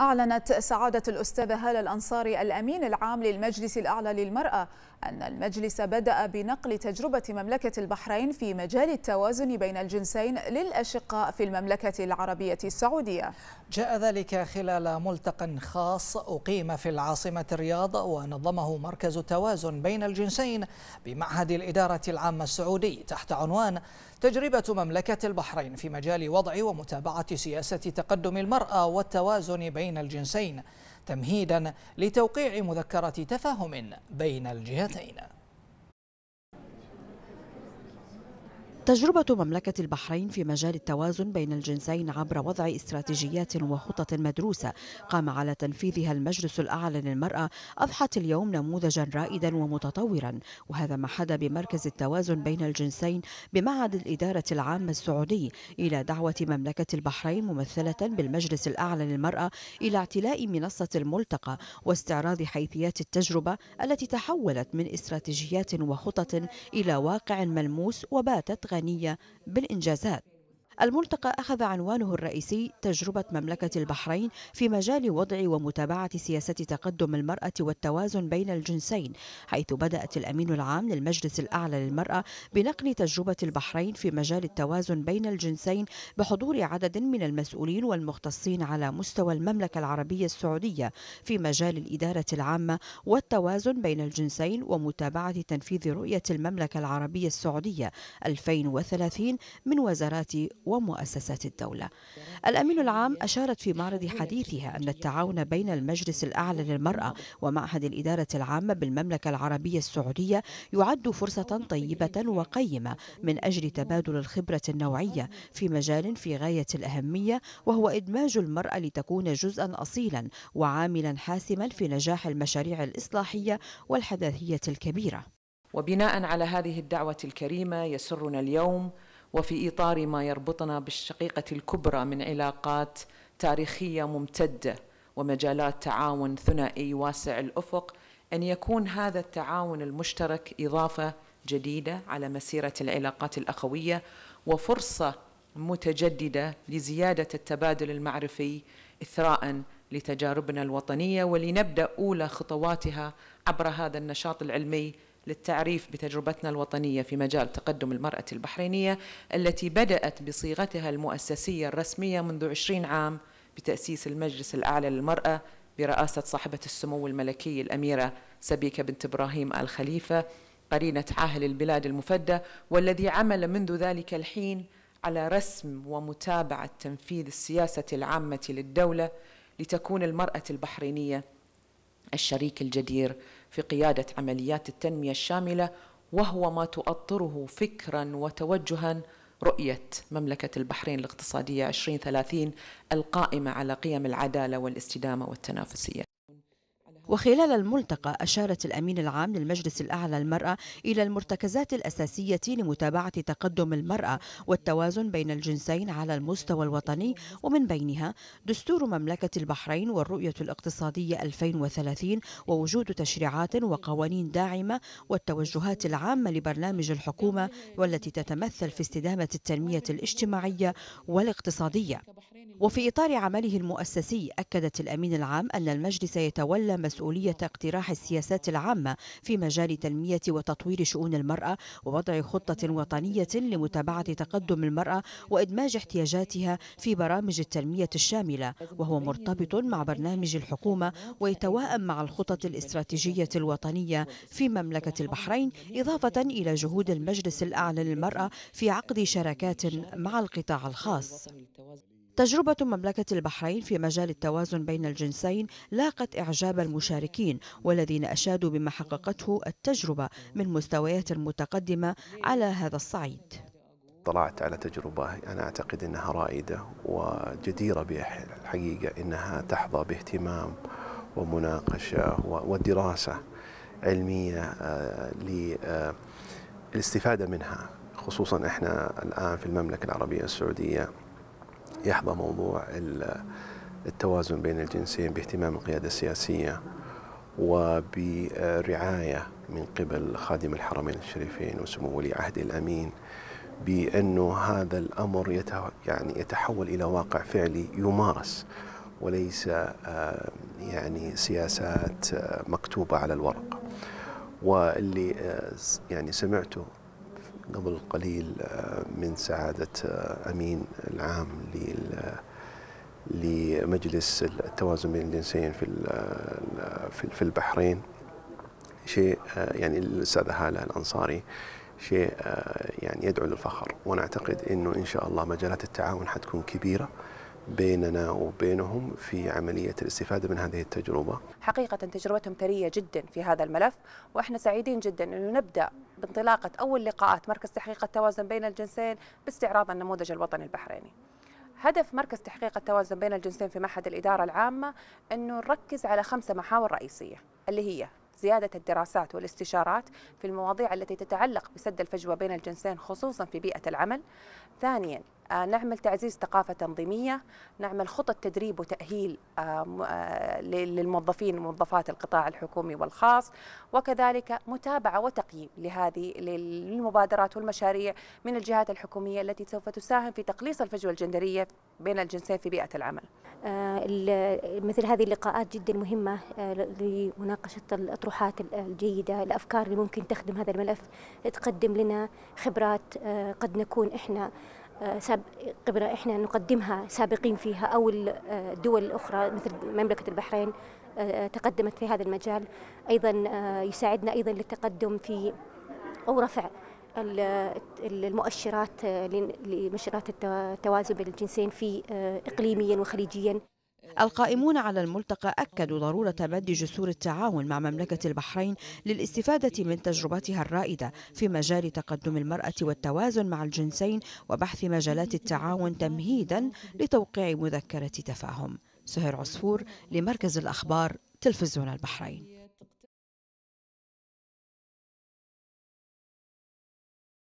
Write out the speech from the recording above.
أعلنت سعادة الأستاذة هالة الأنصاري الأمين العام للمجلس الأعلى للمرأة أن المجلس بدأ بنقل تجربة مملكة البحرين في مجال التوازن بين الجنسين للأشقاء في المملكة العربية السعودية جاء ذلك خلال ملتقى خاص أقيم في العاصمة الرياض ونظمه مركز التوازن بين الجنسين بمعهد الإدارة العامة السعودي تحت عنوان تجربة مملكة البحرين في مجال وضع ومتابعة سياسة تقدم المرأة والتوازن بين بين الجنسين تمهيدا لتوقيع مذكرة تفاهم بين الجهتين تجربة مملكة البحرين في مجال التوازن بين الجنسين عبر وضع استراتيجيات وخطط مدروسة قام على تنفيذها المجلس الأعلى للمرأة أضحت اليوم نموذجا رائدا ومتطورا وهذا ما حدا بمركز التوازن بين الجنسين بمعهد الإدارة العامة السعودي إلى دعوة مملكة البحرين ممثلة بالمجلس الأعلى للمرأة إلى اعتلاء منصة الملتقى واستعراض حيثيات التجربة التي تحولت من استراتيجيات وخطط إلى واقع ملموس وباتت الغنية بالإنجازات الملتقى أخذ عنوانه الرئيسي تجربة مملكة البحرين في مجال وضع ومتابعة سياسة تقدم المرأة والتوازن بين الجنسين حيث بدأت الأمين العام للمجلس الأعلى للمرأة بنقل تجربة البحرين في مجال التوازن بين الجنسين بحضور عدد من المسؤولين والمختصين على مستوى المملكة العربية السعودية في مجال الإدارة العامة والتوازن بين الجنسين ومتابعة تنفيذ رؤية المملكة العربية السعودية 2030 من وزارات ومؤسسات الدولة الأمين العام أشارت في معرض حديثها أن التعاون بين المجلس الأعلى للمرأة ومعهد الإدارة العامة بالمملكة العربية السعودية يعد فرصة طيبة وقيمة من أجل تبادل الخبرة النوعية في مجال في غاية الأهمية وهو إدماج المرأة لتكون جزءا أصيلا وعاملا حاسما في نجاح المشاريع الإصلاحية والحداثية الكبيرة وبناء على هذه الدعوة الكريمة يسرنا اليوم وفي إطار ما يربطنا بالشقيقة الكبرى من علاقات تاريخية ممتدة ومجالات تعاون ثنائي واسع الأفق أن يكون هذا التعاون المشترك إضافة جديدة على مسيرة العلاقات الأخوية وفرصة متجددة لزيادة التبادل المعرفي إثراء لتجاربنا الوطنية ولنبدأ أولى خطواتها عبر هذا النشاط العلمي للتعريف بتجربتنا الوطنية في مجال تقدم المرأة البحرينية التي بدأت بصيغتها المؤسسية الرسمية منذ 20 عام بتأسيس المجلس الأعلى للمرأة برئاسة صاحبة السمو الملكي الأميرة سبيكة بنت إبراهيم آل خليفة قرينة عاهل البلاد المفدى والذي عمل منذ ذلك الحين على رسم ومتابعة تنفيذ السياسة العامة للدولة لتكون المرأة البحرينية الشريك الجدير في قيادة عمليات التنمية الشاملة وهو ما تؤطره فكرا وتوجها رؤية مملكة البحرين الاقتصادية 2030 القائمة على قيم العدالة والاستدامة والتنافسية وخلال الملتقى أشارت الأمين العام للمجلس الأعلى المرأة إلى المرتكزات الأساسية لمتابعة تقدم المرأة والتوازن بين الجنسين على المستوى الوطني ومن بينها دستور مملكة البحرين والرؤية الاقتصادية 2030 ووجود تشريعات وقوانين داعمة والتوجهات العامة لبرنامج الحكومة والتي تتمثل في استدامة التنمية الاجتماعية والاقتصادية وفي إطار عمله المؤسسي أكدت الأمين العام أن المجلس يتولى مسؤولية اقتراح السياسات العامة في مجال تنمية وتطوير شؤون المرأة ووضع خطة وطنية لمتابعة تقدم المرأة وإدماج احتياجاتها في برامج التنمية الشاملة وهو مرتبط مع برنامج الحكومة ويتواءم مع الخطط الاستراتيجية الوطنية في مملكة البحرين إضافة إلى جهود المجلس الأعلى للمرأة في عقد شراكات مع القطاع الخاص تجربة مملكة البحرين في مجال التوازن بين الجنسين لاقت إعجاب المشاركين والذين أشادوا بما حققته التجربة من مستويات متقدمة على هذا الصعيد اطلعت على تجربة أنا أعتقد أنها رائدة وجديرة بالحقيقة أنها تحظى باهتمام ومناقشة ودراسة علمية آه، للاستفادة منها خصوصا احنا الان في المملكه العربيه السعوديه يحظى موضوع التوازن بين الجنسين باهتمام القيادة السياسية وبرعاية من قبل خادم الحرمين الشريفين وسمو ولي عهده الأمين بأنه هذا الأمر يعني يتحول إلى واقع فعلي يمارس وليس يعني سياسات مكتوبة على الورق واللي آه، يعني سمعته قبل قليل آه، من سعادة آه، أمين العام آه، لمجلس التوازن بين الجنسين في في البحرين شيء يعني الأستاذة هالة الأنصاري شيء يعني يدعو للفخر وأنا أعتقد أنه إن شاء الله مجالات التعاون حتكون كبيرة بيننا وبينهم في عملية الاستفادة من هذه التجربة حقيقة تجربتهم ثرية جدا في هذا الملف وإحنا سعيدين جدا أنه نبدأ بانطلاقة أول لقاءات مركز تحقيق التوازن بين الجنسين باستعراض النموذج الوطني البحريني هدف مركز تحقيق التوازن بين الجنسين في معهد الإدارة العامة أنه نركز على خمسة محاور رئيسية اللي هي زيادة الدراسات والاستشارات في المواضيع التي تتعلق بسد الفجوة بين الجنسين خصوصا في بيئة العمل ثانيا آه، نعمل تعزيز ثقافة تنظيمية نعمل خطط تدريب وتأهيل آه، آه، للموظفين وموظفات القطاع الحكومي والخاص وكذلك متابعة وتقييم لهذه للمبادرات والمشاريع من الجهات الحكومية التي سوف تساهم في تقليص الفجوة الجندرية بين الجنسين في بيئة العمل مثل هذه اللقاءات جدا مهمة لمناقشة الأطروحات الجيدة الأفكار اللي ممكن تخدم هذا الملف تقدم لنا خبرات قد نكون إحنا خبرة إحنا نقدمها سابقين فيها أو الدول آه، الأخرى مثل مملكة البحرين آه، آه، تقدمت في هذا المجال أيضا يساعدنا أيضا للتقدم في أو رفع المؤشرات لمؤشرات التوازن بين الجنسين في إقليميا وخليجيا القائمون على الملتقى أكدوا ضرورة مد جسور التعاون مع مملكة البحرين للاستفادة من تجربتها الرائدة في مجال تقدم المرأة والتوازن مع الجنسين وبحث مجالات التعاون تمهيدا لتوقيع مذكرة تفاهم سهر عصفور لمركز الأخبار تلفزيون البحرين